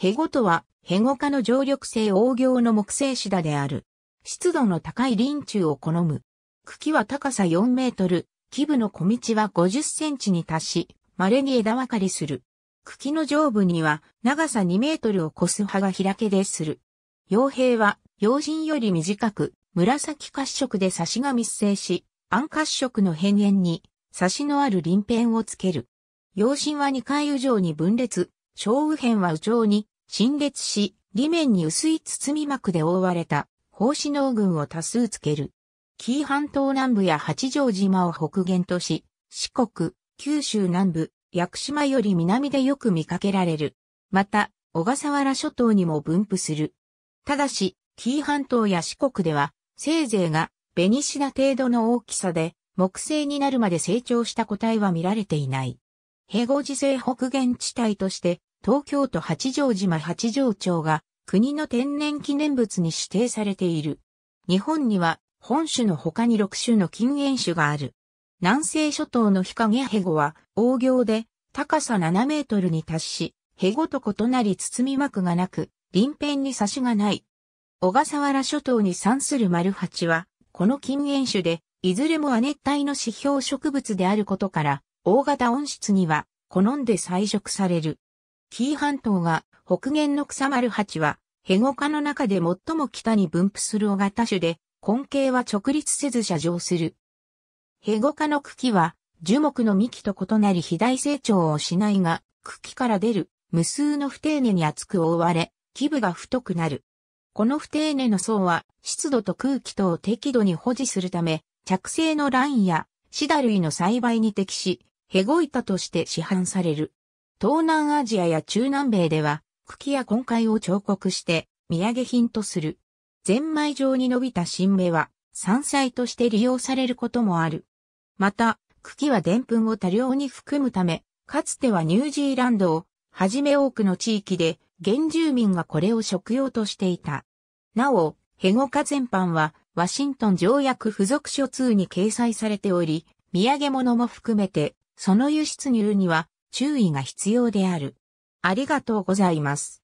ヘゴとは、ヘゴ科の常緑性黄行の木製シダである。湿度の高い林中を好む。茎は高さ4メートル、基部の小道は50センチに達し、稀に枝分かれする。茎の上部には長さ2メートルを超す葉が開けでする。傭兵は、用神より短く、紫褐色で差しが密生し、暗褐色の辺縁に、差しのある輪片をつける。用心は2回以上に分裂、小右辺は右上に、陳列し、裏面に薄い包み膜で覆われた、放射農群を多数つける。紀伊半島南部や八丈島を北限とし、四国、九州南部、屋久島より南でよく見かけられる。また、小笠原諸島にも分布する。ただし、紀伊半島や四国では、せいぜいが、ベニシナ程度の大きさで、木製になるまで成長した個体は見られていない。ヘゴジ性北限地帯として、東京都八丈島八丈町が国の天然記念物に指定されている。日本には本種の他に6種の禁煙種がある。南西諸島の日陰ヘゴは、大行で高さ7メートルに達し、ヘゴと異なり包み膜がなく、臨辺に差しがない。小笠原諸島に産する丸八は、この禁煙種で、いずれも亜熱帯の指標植物であることから、大型温室には、好んで採食される。紀伊半島が北限の草丸八は、ヘゴ科の中で最も北に分布する小型種で、根茎は直立せず射状する。ヘゴ科の茎は、樹木の幹と異なり肥大成長をしないが、茎から出る無数の不丁寧に厚く覆われ、基部が太くなる。この不丁寧の層は、湿度と空気等を適度に保持するため、着生のラインやシダ類の栽培に適し、ヘゴ板として市販される。東南アジアや中南米では、茎や根塊を彫刻して、土産品とする。ゼンマイ状に伸びた新芽は、山菜として利用されることもある。また、茎は澱粉を多量に含むため、かつてはニュージーランドを、はじめ多くの地域で、原住民がこれを食用としていた。なお、ヘゴカ全般は、ワシントン条約付属書2に掲載されており、土産物も含めて、その輸出入には注意が必要である。ありがとうございます。